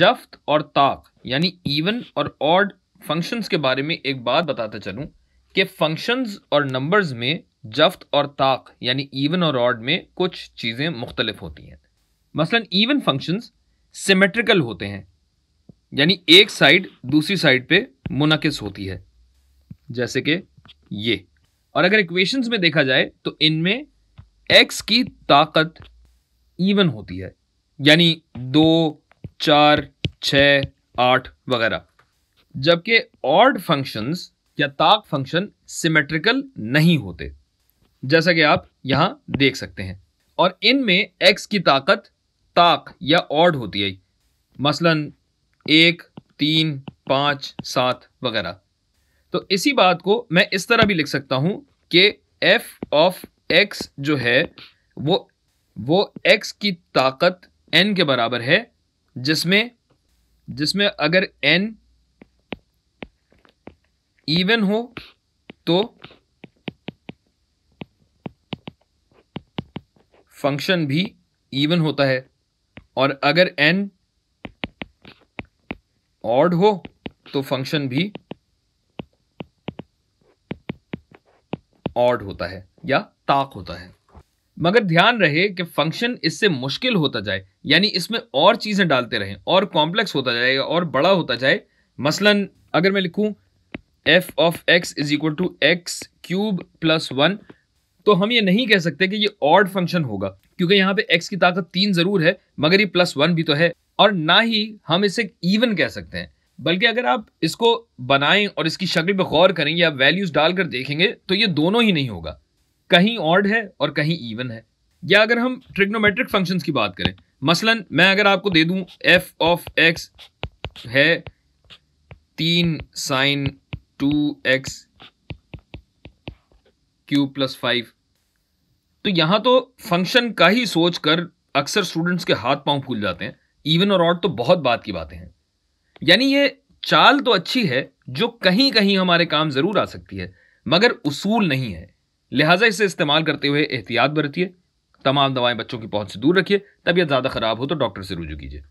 जफ्त और ताक यानी इवन और ऑड फंक्शंस के बारे में एक बात बताता चलूं कि फंक्शंस और नंबर्स में जफ्त और ताक यानी इवन और ऑड में कुछ चीज़ें मुख्तलिफ होती हैं मसलन इवन फंक्शंस सिमेट्रिकल होते हैं यानी एक साइड दूसरी साइड पे मुनकस होती है जैसे कि ये और अगर इक्वेशंस में देखा जाए तो इनमें एक्स की ताकत इवन होती है यानी दो चार छ आठ वगैरह जबकि ऑर्ड फंक्शंस या ताक फंक्शन सिमेट्रिकल नहीं होते जैसा कि आप यहाँ देख सकते हैं और इनमें एक्स की ताकत ताक या ऑड होती है मसलन एक तीन पाँच सात वगैरह तो इसी बात को मैं इस तरह भी लिख सकता हूँ कि एफ ऑफ एक्स जो है वो वो एक्स की ताकत एन के बराबर है जिसमें जिसमें अगर एन इवन हो तो फंक्शन भी इवन होता है और अगर एन ऑड हो तो फंक्शन भी ऑड होता है या ताक होता है मगर ध्यान रहे कि फंक्शन इससे मुश्किल होता जाए यानी इसमें और चीज़ें डालते रहें और कॉम्प्लेक्स होता जाएगा और बड़ा होता जाए मसलन अगर मैं लिखूं F of X is equal to X cube plus one तो हम ये नहीं कह सकते कि ये ऑड फंक्शन होगा क्योंकि यहाँ पे एक्स की ताकत तीन ज़रूर है मगर ये प्लस वन भी तो है और ना ही हम इसे इवन कह सकते हैं बल्कि अगर आप इसको बनाएं और इसकी शक्ल पर गौर करेंगे या वैल्यूज़ डालकर देखेंगे तो ये दोनों ही नहीं होगा कहीं ऑड है और कहीं इवन है या अगर हम ट्रिग्नोमेट्रिक फंक्शन की बात करें मसलन मैं अगर आपको दे दूं एफ ऑफ एक्स है तीन sine two X cube plus five तो यहां तो फंक्शन का ही सोच कर अक्सर स्टूडेंट्स के हाथ पांव फूल जाते हैं इवन और ऑड तो बहुत बात की बातें हैं यानी ये चाल तो अच्छी है जो कहीं कहीं हमारे काम ज़रूर आ सकती है मगर उसूल नहीं है लिहाजा इसे इस्तेमाल करते हुए एहतियात बरतिए तमाम दवाएं बच्चों की पहुंच से दूर रखिए तबीयत ज़्यादा ख़राब हो तो डॉक्टर से रुजू कीजिए